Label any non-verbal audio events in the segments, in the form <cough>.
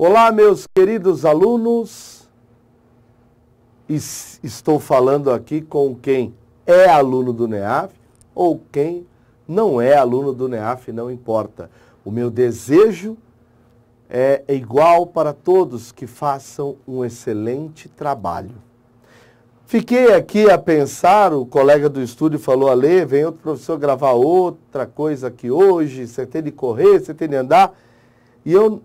Olá, meus queridos alunos. Estou falando aqui com quem é aluno do NEAF ou quem não é aluno do NEAF, não importa. O meu desejo é, é igual para todos que façam um excelente trabalho. Fiquei aqui a pensar, o colega do estúdio falou, ler. vem outro professor gravar outra coisa aqui hoje, você tem de correr, você tem de andar. E eu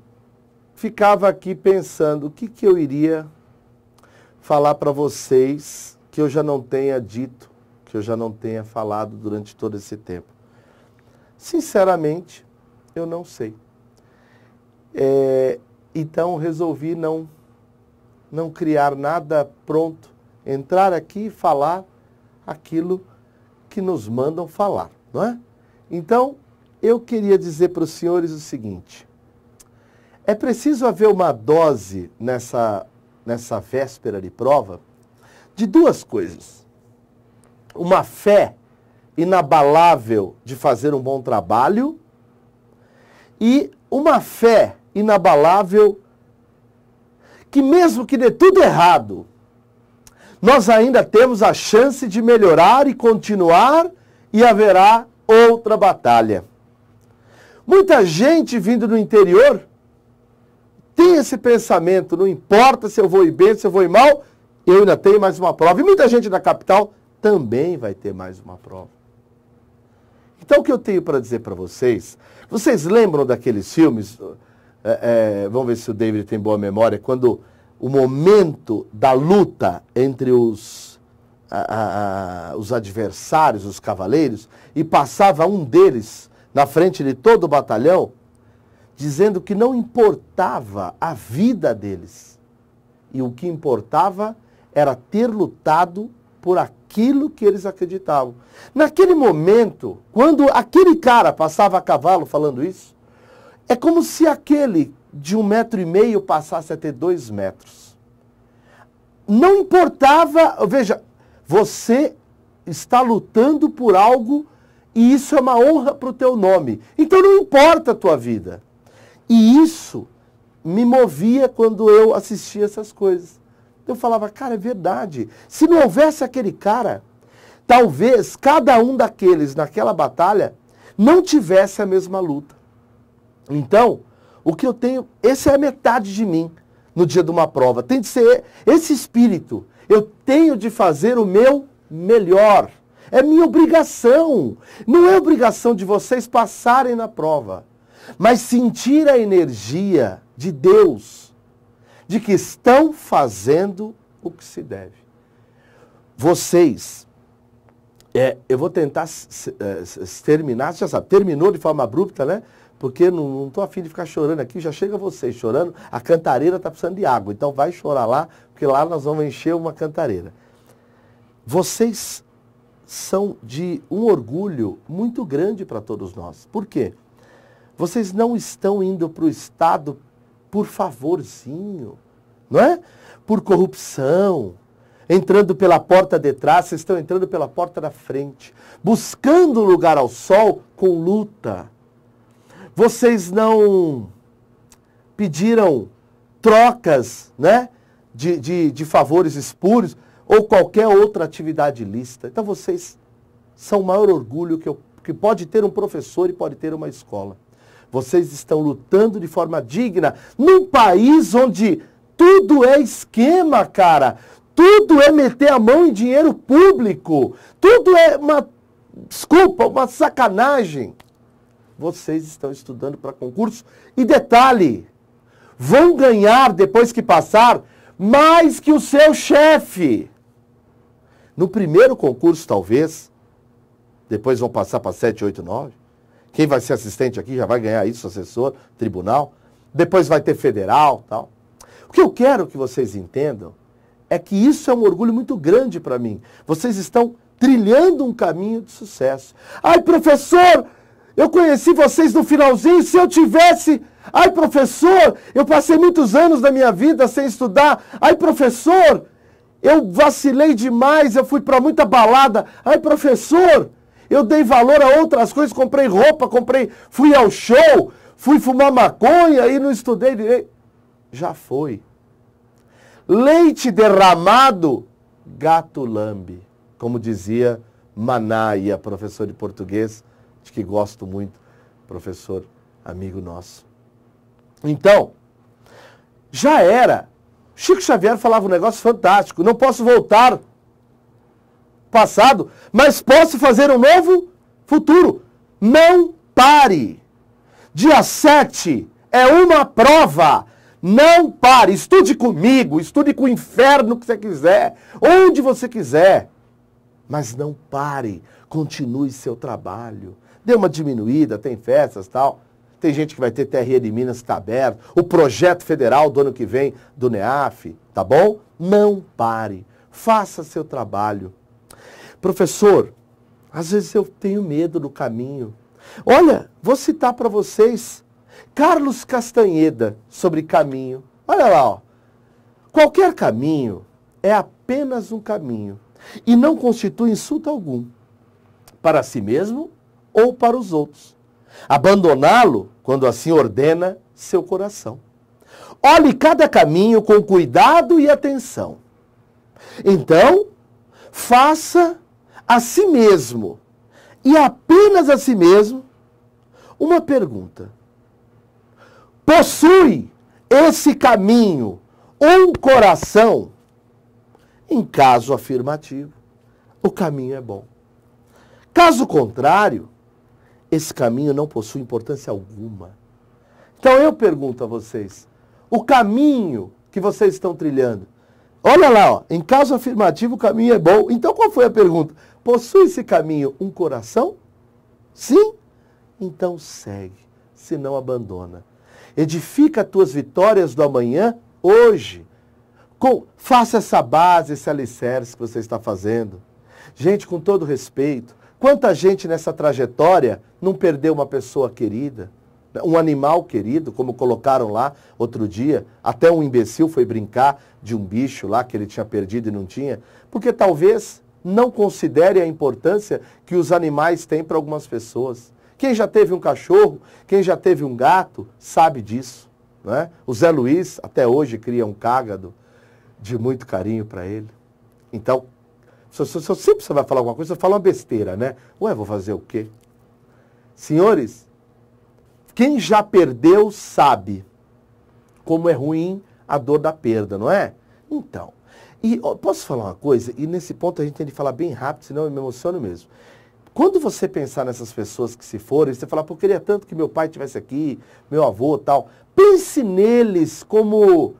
ficava aqui pensando o que, que eu iria falar para vocês que eu já não tenha dito, que eu já não tenha falado durante todo esse tempo. Sinceramente, eu não sei. É, então resolvi não não criar nada pronto, entrar aqui e falar aquilo que nos mandam falar, não é? Então, eu queria dizer para os senhores o seguinte: é preciso haver uma dose nessa, nessa véspera de prova de duas coisas. Uma fé inabalável de fazer um bom trabalho e uma fé inabalável que, mesmo que dê tudo errado, nós ainda temos a chance de melhorar e continuar, e haverá outra batalha. Muita gente vindo do interior tem esse pensamento, não importa se eu vou ir bem, se eu vou ir mal, eu ainda tenho mais uma prova. E muita gente da capital também vai ter mais uma prova. Então, o que eu tenho para dizer para vocês? Vocês lembram daqueles filmes? É, é, vamos ver se o David tem boa memória. Quando o momento da luta entre os, a, a, os adversários, os cavaleiros, e passava um deles na frente de todo o batalhão, dizendo que não importava a vida deles. E o que importava era ter lutado por aquilo que eles acreditavam. Naquele momento, quando aquele cara passava a cavalo falando isso, é como se aquele de um metro e meio passasse a ter dois metros. Não importava, veja, você está lutando por algo e isso é uma honra para o teu nome. Então não importa a tua vida. E isso me movia quando eu assistia essas coisas. Eu falava, cara, é verdade. Se não houvesse aquele cara, talvez cada um daqueles naquela batalha não tivesse a mesma luta. Então, o que eu tenho, essa é a metade de mim no dia de uma prova. Tem de ser esse espírito. Eu tenho de fazer o meu melhor. É minha obrigação. Não é obrigação de vocês passarem na prova mas sentir a energia de Deus, de que estão fazendo o que se deve. Vocês, é, eu vou tentar é, terminar, já sabe, terminou de forma abrupta, né? Porque não estou afim de ficar chorando aqui, já chega vocês chorando, a cantareira está precisando de água, então vai chorar lá, porque lá nós vamos encher uma cantareira. Vocês são de um orgulho muito grande para todos nós. Por quê? Vocês não estão indo para o Estado por favorzinho, não é? Por corrupção, entrando pela porta de trás, vocês estão entrando pela porta da frente, buscando lugar ao sol com luta. Vocês não pediram trocas né, de, de, de favores espúrios ou qualquer outra atividade lista. Então vocês são o maior orgulho que, eu, que pode ter um professor e pode ter uma escola. Vocês estão lutando de forma digna num país onde tudo é esquema, cara. Tudo é meter a mão em dinheiro público. Tudo é uma desculpa, uma sacanagem. Vocês estão estudando para concurso e detalhe, vão ganhar depois que passar mais que o seu chefe. No primeiro concurso, talvez, depois vão passar para 7, 8, 9. Quem vai ser assistente aqui já vai ganhar isso, assessor, tribunal. Depois vai ter federal, tal. O que eu quero que vocês entendam é que isso é um orgulho muito grande para mim. Vocês estão trilhando um caminho de sucesso. Ai, professor, eu conheci vocês no finalzinho, se eu tivesse. Ai, professor, eu passei muitos anos da minha vida sem estudar. Ai, professor, eu vacilei demais, eu fui para muita balada. Ai, professor, eu dei valor a outras coisas, comprei roupa, comprei, fui ao show, fui fumar maconha e não estudei direito. Já foi. Leite derramado, gato lambe, como dizia Manaia, professor de português, de que gosto muito, professor amigo nosso. Então, já era. Chico Xavier falava um negócio fantástico. Não posso voltar passado, mas posso fazer um novo futuro. Não pare. Dia 7 é uma prova. Não pare. Estude comigo, estude com o inferno que você quiser, onde você quiser. Mas não pare. Continue seu trabalho. Dê uma diminuída, tem festas tal. Tem gente que vai ter TRE de Minas que está aberto. O projeto federal do ano que vem do NEAF, tá bom? Não pare. Faça seu trabalho. Professor, às vezes eu tenho medo do caminho. Olha, vou citar para vocês Carlos Castanheda sobre caminho. Olha lá, ó. Qualquer caminho é apenas um caminho e não constitui insulto algum para si mesmo ou para os outros. Abandoná-lo quando assim ordena seu coração. Olhe cada caminho com cuidado e atenção. Então, faça a si mesmo, e apenas a si mesmo, uma pergunta: possui esse caminho um coração? Em caso afirmativo, o caminho é bom. Caso contrário, esse caminho não possui importância alguma. Então eu pergunto a vocês: o caminho que vocês estão trilhando, olha lá, ó, em caso afirmativo o caminho é bom. Então qual foi a pergunta? Possui esse caminho um coração? Sim? Então segue, se não abandona. Edifica tuas vitórias do amanhã hoje. Com, faça essa base, esse alicerce que você está fazendo. Gente, com todo respeito, quanta gente nessa trajetória não perdeu uma pessoa querida, um animal querido, como colocaram lá outro dia, até um imbecil foi brincar de um bicho lá que ele tinha perdido e não tinha, porque talvez não considere a importância que os animais têm para algumas pessoas. Quem já teve um cachorro, quem já teve um gato, sabe disso. Né? O Zé Luiz até hoje cria um cágado de muito carinho para ele. Então, se, se, se, sempre você vai falar alguma coisa, você fala uma besteira, né? Ué, vou fazer o quê? Senhores, quem já perdeu sabe como é ruim a dor da perda, não é? Então, e ó, posso falar uma coisa? E nesse ponto a gente tem que falar bem rápido, senão eu me emociono mesmo. Quando você pensar nessas pessoas que se foram, você falar, pô, eu queria tanto que meu pai tivesse aqui, meu avô tal. Pense neles como.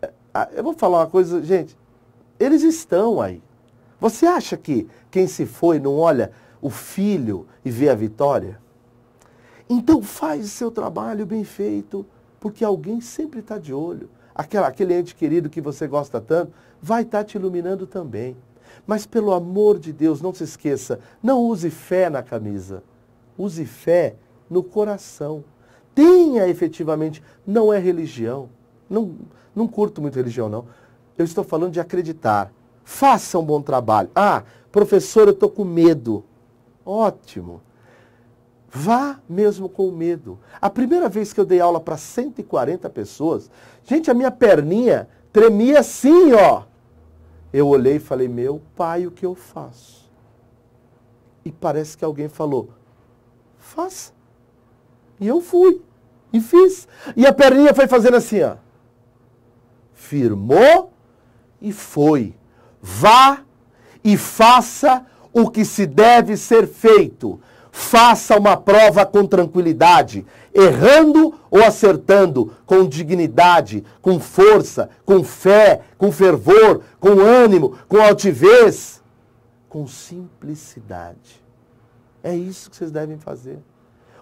Eh, eu vou falar uma coisa, gente. Eles estão aí. Você acha que quem se foi não olha o filho e vê a vitória? Então faz seu trabalho bem feito, porque alguém sempre está de olho aquela, aquele ente querido que você gosta tanto, vai estar tá te iluminando também. Mas pelo amor de Deus, não se esqueça, não use fé na camisa. Use fé no coração. Tenha efetivamente, não é religião. Não, não curto muito religião, não. Eu estou falando de acreditar. Faça um bom trabalho. Ah, professor, eu estou com medo. Ótimo. Vá mesmo com medo. A primeira vez que eu dei aula para 140 pessoas, gente, a minha perninha tremia assim, ó. Eu olhei e falei, meu pai, o que eu faço? E parece que alguém falou, faça. E eu fui. E fiz. E a perninha foi fazendo assim, ó. Firmou e foi. Vá e faça o que se deve ser feito. Faça uma prova com tranquilidade, errando ou acertando, com dignidade, com força, com fé, com fervor, com ânimo, com altivez, com simplicidade. É isso que vocês devem fazer.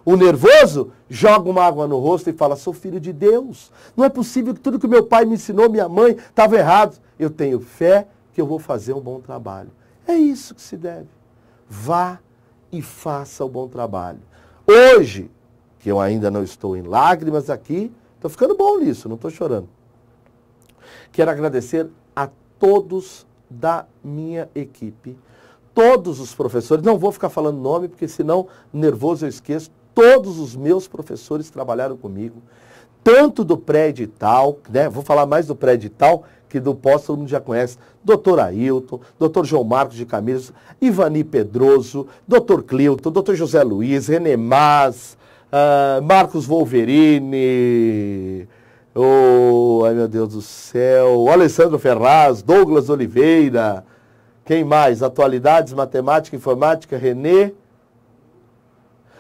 O nervoso joga uma água no rosto e fala: Sou filho de Deus. Não é possível que tudo que meu pai me ensinou, minha mãe, estava errado. Eu tenho fé que eu vou fazer um bom trabalho. É isso que se deve. Vá e faça o bom trabalho. Hoje, que eu ainda não estou em lágrimas aqui, estou ficando bom nisso, não estou chorando. Quero agradecer a todos da minha equipe, todos os professores, não vou ficar falando nome, porque senão nervoso eu esqueço, todos os meus professores trabalharam comigo, tanto do pré-edital, né? vou falar mais do pré-edital, que do pós todo mundo já conhece, doutor Ailton, doutor João Marcos de Camisas, Ivani Pedroso, doutor Clilton, doutor José Luiz, René Mas, uh, Marcos Wolverine, oh, ai meu Deus do céu, Alessandro Ferraz, Douglas Oliveira, quem mais? Atualidades, Matemática, Informática, René,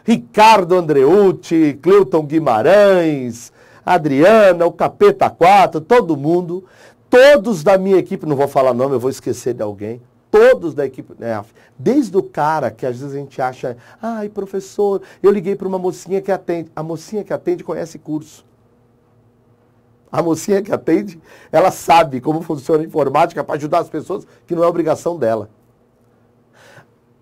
Ricardo Andreucci, Cleuton Guimarães, Adriana, o Capeta 4, todo mundo Todos da minha equipe, não vou falar nome, eu vou esquecer de alguém. Todos da equipe, né, desde o cara que às vezes a gente acha, ai professor, eu liguei para uma mocinha que atende. A mocinha que atende conhece curso. A mocinha que atende, ela sabe como funciona a informática para ajudar as pessoas, que não é obrigação dela.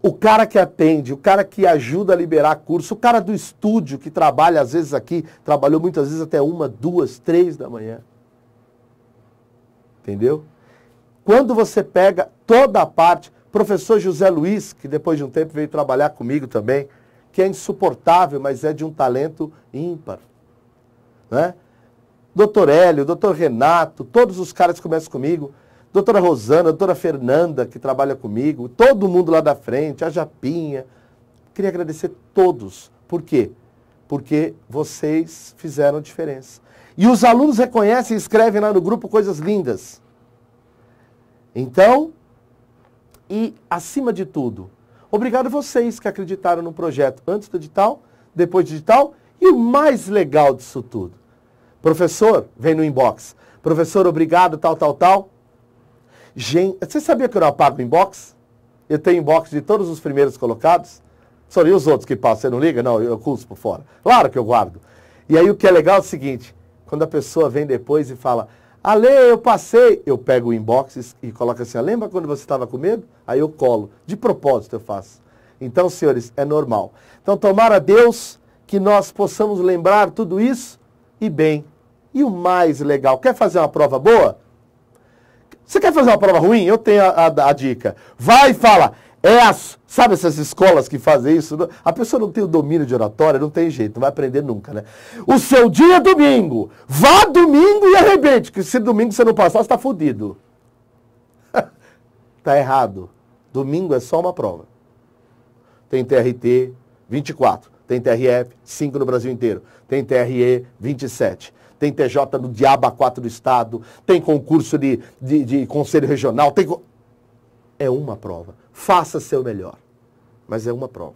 O cara que atende, o cara que ajuda a liberar curso, o cara do estúdio que trabalha às vezes aqui, trabalhou muitas vezes até uma, duas, três da manhã. Entendeu? Quando você pega toda a parte, professor José Luiz, que depois de um tempo veio trabalhar comigo também, que é insuportável, mas é de um talento ímpar. Né? Doutor Hélio, doutor Renato, todos os caras que começam comigo, doutora Rosana, doutora Fernanda, que trabalha comigo, todo mundo lá da frente, a Japinha. Queria agradecer todos. Por quê? Porque vocês fizeram diferença. E os alunos reconhecem e escrevem lá no grupo coisas lindas. Então, e acima de tudo, obrigado vocês que acreditaram no projeto antes do digital, depois do digital e o mais legal disso tudo. Professor, vem no inbox. Professor, obrigado, tal, tal, tal. Gente, você sabia que eu não apago o inbox? Eu tenho inbox de todos os primeiros colocados. Sorry, e os outros que passam? Você não liga? Não, eu curso por fora. Claro que eu guardo. E aí o que é legal é o seguinte, quando a pessoa vem depois e fala, Ale, eu passei, eu pego o inbox e coloco assim, ah, lembra quando você estava com medo? Aí eu colo. De propósito eu faço. Então, senhores, é normal. Então, tomara Deus que nós possamos lembrar tudo isso e bem. E o mais legal, quer fazer uma prova boa? Você quer fazer uma prova ruim? Eu tenho a, a, a dica. Vai e fala, é as, sabe essas escolas que fazem isso? Né? A pessoa não tem o domínio de oratória, não tem jeito, não vai aprender nunca, né? O seu dia é domingo. Vá domingo e arrebente, que se domingo você não passar, você está fodido. <laughs> tá errado. Domingo é só uma prova. Tem TRT 24, tem TRF 5 no Brasil inteiro, tem TRE 27 tem TJ no Diaba 4 do Estado, tem concurso de, de, de, Conselho Regional, tem. É uma prova. Faça seu melhor, mas é uma prova.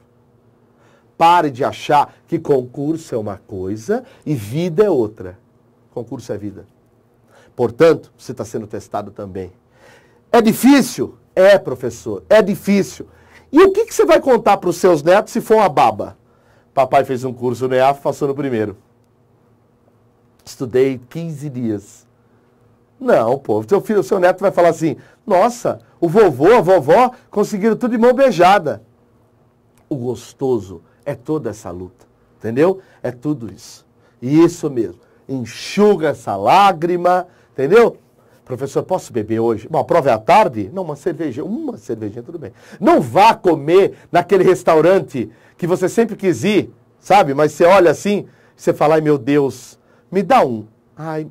Pare de achar que concurso é uma coisa e vida é outra. Concurso é vida. Portanto, você está sendo testado também. É difícil? É, professor, é difícil. E o que, que você vai contar para os seus netos se for uma baba? Papai fez um curso no EAF, passou no primeiro. Estudei 15 dias. Não, pô, seu filho, seu neto vai falar assim, nossa, o vovô, a vovó conseguiram tudo de mão beijada. O gostoso é toda essa luta, entendeu? É tudo isso. E isso mesmo. Enxuga essa lágrima, entendeu? Professor, posso beber hoje? Bom, a prova é à tarde? Não, uma cerveja. Uma cervejinha, tudo bem. Não vá comer naquele restaurante que você sempre quis ir, sabe? Mas você olha assim, você fala, ai meu Deus, me dá um. Ai,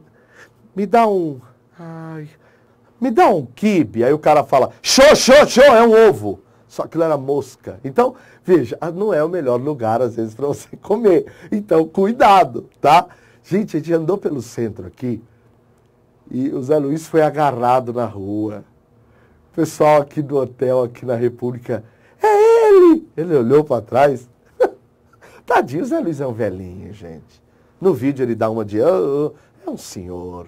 me dá um. Ai, me dá um kibe. Aí o cara fala, xô, xô, xô, é um ovo. Só que não era mosca. Então, veja, ah, não é o melhor lugar, às vezes, para você <laughs> comer. Então, cuidado, tá? Gente, a gente andou pelo centro aqui e o Zé Luiz foi agarrado na rua. O pessoal aqui do hotel, aqui na República, é ele! Ele olhou para trás. <laughs> Tadinho, o Zé Luiz é um velhinho, gente. No vídeo ele dá uma de, oh, é um senhor.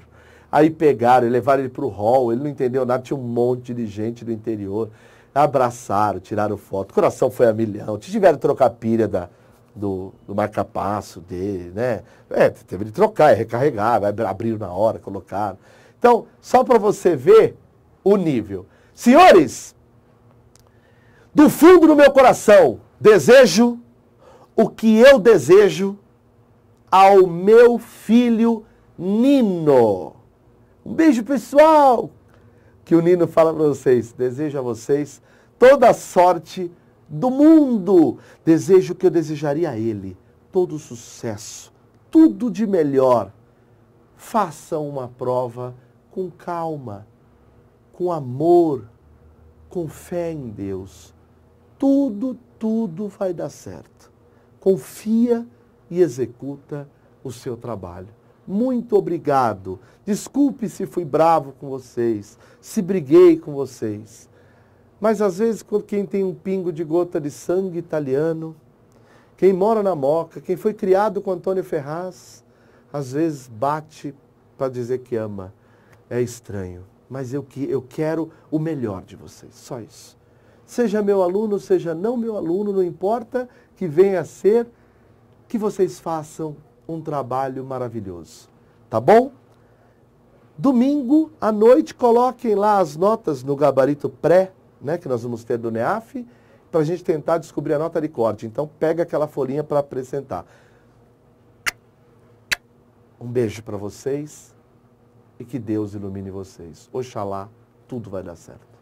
Aí pegaram, levaram ele para o hall, ele não entendeu nada, tinha um monte de gente do interior. Abraçaram, tiraram foto, coração foi a milhão, tiveram trocar pilha da, do, do marca-passo dele, né? É, teve de trocar, é recarregar, vai abrir na hora, colocaram. Então, só para você ver o nível. Senhores, do fundo do meu coração, desejo o que eu desejo ao meu filho Nino. Um beijo pessoal! Que o Nino fala para vocês. Desejo a vocês toda a sorte do mundo. Desejo o que eu desejaria a ele. Todo sucesso, tudo de melhor. Façam uma prova com calma, com amor, com fé em Deus. Tudo, tudo vai dar certo. Confia e executa o seu trabalho muito obrigado. Desculpe se fui bravo com vocês, se briguei com vocês. Mas às vezes, quem tem um pingo de gota de sangue italiano, quem mora na Moca, quem foi criado com Antônio Ferraz, às vezes bate para dizer que ama. É estranho, mas eu, que, eu quero o melhor de vocês, só isso. Seja meu aluno, seja não meu aluno, não importa que venha a ser, que vocês façam um trabalho maravilhoso. Tá bom? Domingo à noite, coloquem lá as notas no gabarito pré, né, que nós vamos ter do NEAF, para a gente tentar descobrir a nota de corte. Então, pega aquela folhinha para apresentar. Um beijo para vocês e que Deus ilumine vocês. Oxalá tudo vai dar certo.